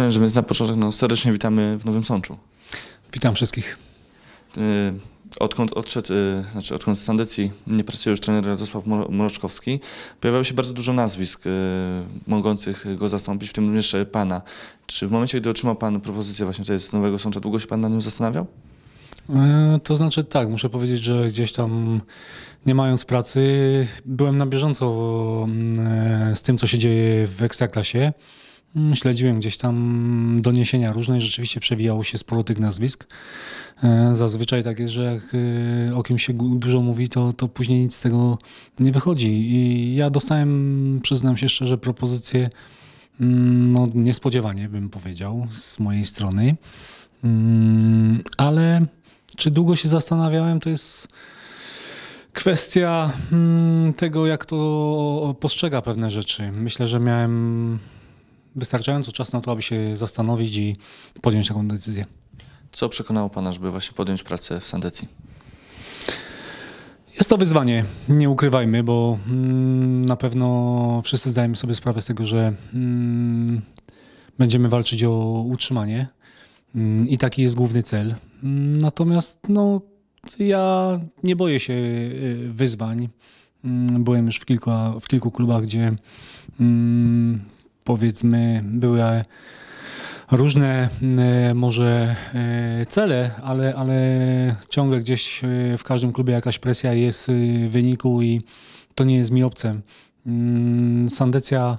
trenerze, więc na początek no, serdecznie witamy w Nowym Sączu. Witam wszystkich. Y, odkąd odszedł, y, znaczy odkąd z Sandecji nie pracuje już trener Radosław Mroczkowski, pojawiało się bardzo dużo nazwisk y, mogących go zastąpić, w tym również Pana. Czy w momencie, gdy otrzymał Pan propozycję właśnie tutaj z Nowego Sącza, długo się Pan nad nią zastanawiał? E, to znaczy tak, muszę powiedzieć, że gdzieś tam nie mając pracy byłem na bieżąco mm, e, z tym, co się dzieje w Ekstraklasie. Mm, śledziłem gdzieś tam doniesienia różne, rzeczywiście przewijało się sporo tych nazwisk. E, zazwyczaj tak jest, że jak e, o kimś się dużo mówi, to, to później nic z tego nie wychodzi. I ja dostałem, przyznam się szczerze, propozycję, mm, no niespodziewanie bym powiedział z mojej strony, mm, ale czy długo się zastanawiałem, to jest kwestia tego, jak to postrzega pewne rzeczy. Myślę, że miałem wystarczająco czas na to, aby się zastanowić i podjąć taką decyzję. Co przekonało Pana, żeby właśnie podjąć pracę w Sandecji? Jest to wyzwanie, nie ukrywajmy, bo mm, na pewno wszyscy zdajemy sobie sprawę z tego, że mm, będziemy walczyć o utrzymanie mm, i taki jest główny cel. Natomiast no, ja nie boję się e, wyzwań. Byłem już w, w kilku klubach, gdzie powiedzmy były różne e, może e, cele, ale, ale ciągle gdzieś e, w każdym klubie jakaś presja jest w wyniku i to nie jest mi obcem. Mm, Sandecja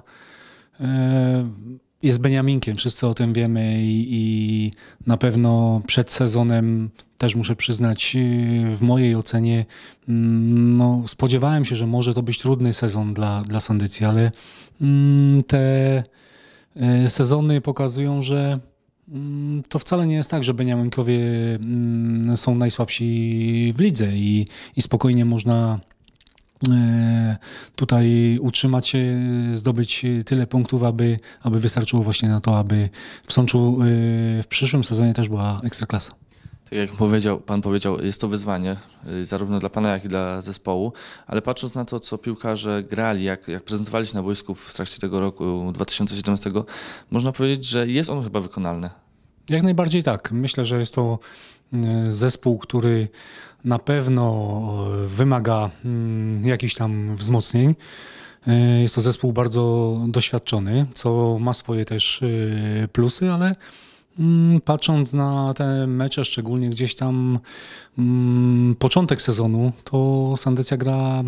jest Beniaminkiem, wszyscy o tym wiemy i, i na pewno przed sezonem też muszę przyznać, e, w mojej ocenie mm, no, spodziewałem się, że może to być trudny sezon dla, dla Sandycji, ale mm, te e, sezony pokazują, że mm, to wcale nie jest tak, że Beniaminkowie są najsłabsi w lidze i, i spokojnie można E, tutaj utrzymać się, e, zdobyć tyle punktów, aby, aby wystarczyło właśnie na to, aby w Sączu e, w przyszłym sezonie też była ekstraklasa. Tak jak powiedział, pan powiedział, jest to wyzwanie zarówno dla pana, jak i dla zespołu, ale patrząc na to, co piłkarze grali, jak, jak prezentowali się na boisku w trakcie tego roku 2017, można powiedzieć, że jest ono chyba wykonalne. Jak najbardziej tak. Myślę, że jest to e, zespół, który na pewno e, wymaga mm, jakichś tam wzmocnień. E, jest to zespół bardzo doświadczony, co ma swoje też plusy, ale mm, patrząc na te mecze, szczególnie gdzieś tam mm, początek sezonu, to Sandecja gra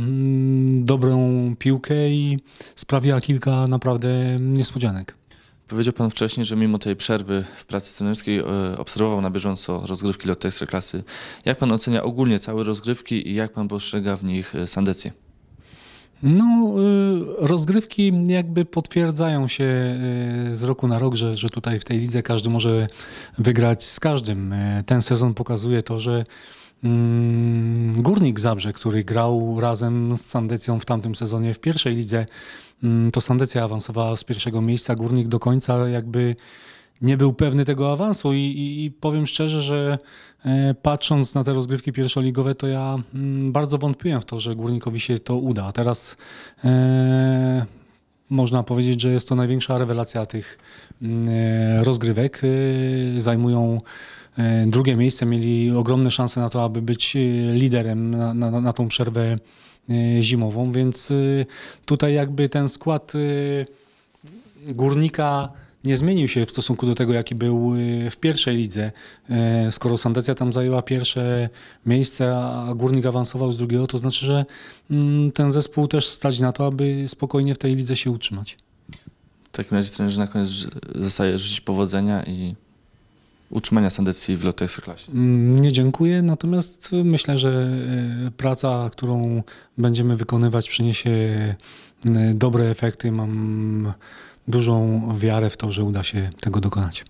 dobrą piłkę i sprawia kilka naprawdę niespodzianek. Powiedział Pan wcześniej, że mimo tej przerwy w pracy trenerskiej e, obserwował na bieżąco rozgrywki lotu Ekstraklasy. Jak Pan ocenia ogólnie całe rozgrywki i jak Pan postrzega w nich e, Sandecję? No, e, rozgrywki jakby potwierdzają się z roku na rok, że, że tutaj w tej lidze każdy może wygrać z każdym. Ten sezon pokazuje to, że Mm, Górnik Zabrze, który grał razem z Sandecją w tamtym sezonie w pierwszej lidze, mm, to Sandecja awansowała z pierwszego miejsca. Górnik do końca jakby nie był pewny tego awansu i, i, i powiem szczerze, że e, patrząc na te rozgrywki pierwszoligowe, to ja mm, bardzo wątpiłem w to, że Górnikowi się to uda. A Teraz e, można powiedzieć, że jest to największa rewelacja tych mm, e, rozgrywek. E, zajmują e, drugie miejsce, mieli ogromne szanse na to, aby być liderem na, na, na tą przerwę zimową, więc tutaj jakby ten skład górnika nie zmienił się w stosunku do tego, jaki był y, w pierwszej lidze. E, skoro Sandecja tam zajęła pierwsze miejsce, a Górnik awansował z drugiego, to znaczy, że mm, ten zespół też stać na to, aby spokojnie w tej lidze się utrzymać. W takim razie trenerze na koniec zostaje życzyć powodzenia i utrzymania Sandecji w Ekstraklasie? Mm, nie dziękuję, natomiast myślę, że e, praca, którą będziemy wykonywać przyniesie e, dobre efekty. Mam dużą wiarę w to, że uda się tego dokonać.